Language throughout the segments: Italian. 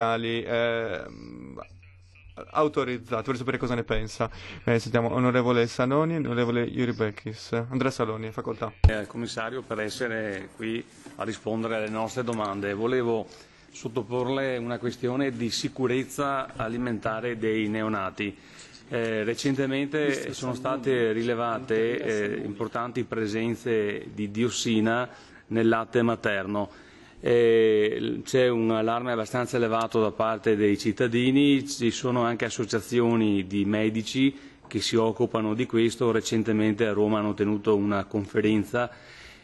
eh, autorizzati. Vorrei sapere cosa ne pensa. Eh, sentiamo onorevole Saloni e onorevole Bekis. Andrea Saloni, facoltà. Eh, al commissario per essere qui a rispondere alle nostre domande. Volevo sottoporle una questione di sicurezza alimentare dei neonati. Eh, recentemente sono state rilevate eh, importanti presenze di diossina nel latte materno eh, c'è un allarme abbastanza elevato da parte dei cittadini, ci sono anche associazioni di medici che si occupano di questo, recentemente a Roma hanno tenuto una conferenza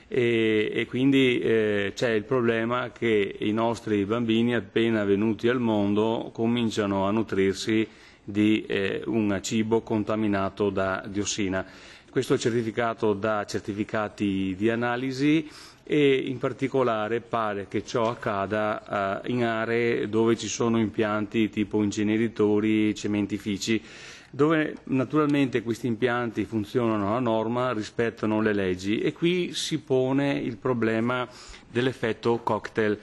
e, e quindi eh, c'è il problema che i nostri bambini appena venuti al mondo cominciano a nutrirsi di eh, un cibo contaminato da diossina questo è certificato da certificati di analisi e in particolare pare che ciò accada eh, in aree dove ci sono impianti tipo inceneritori, cementifici, dove naturalmente questi impianti funzionano a norma, rispettano le leggi e qui si pone il problema dell'effetto cocktail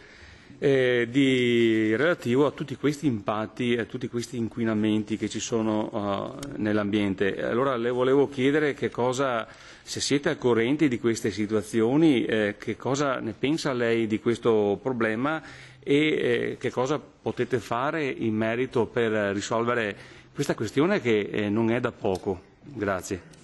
eh, di, relativo a tutti questi impatti e a tutti questi inquinamenti che ci sono uh, nell'ambiente. Allora le volevo chiedere cosa, se siete al corrente di queste situazioni, eh, che cosa ne pensa lei di questo problema e eh, che cosa potete fare in merito per risolvere questa questione che eh, non è da poco. Grazie.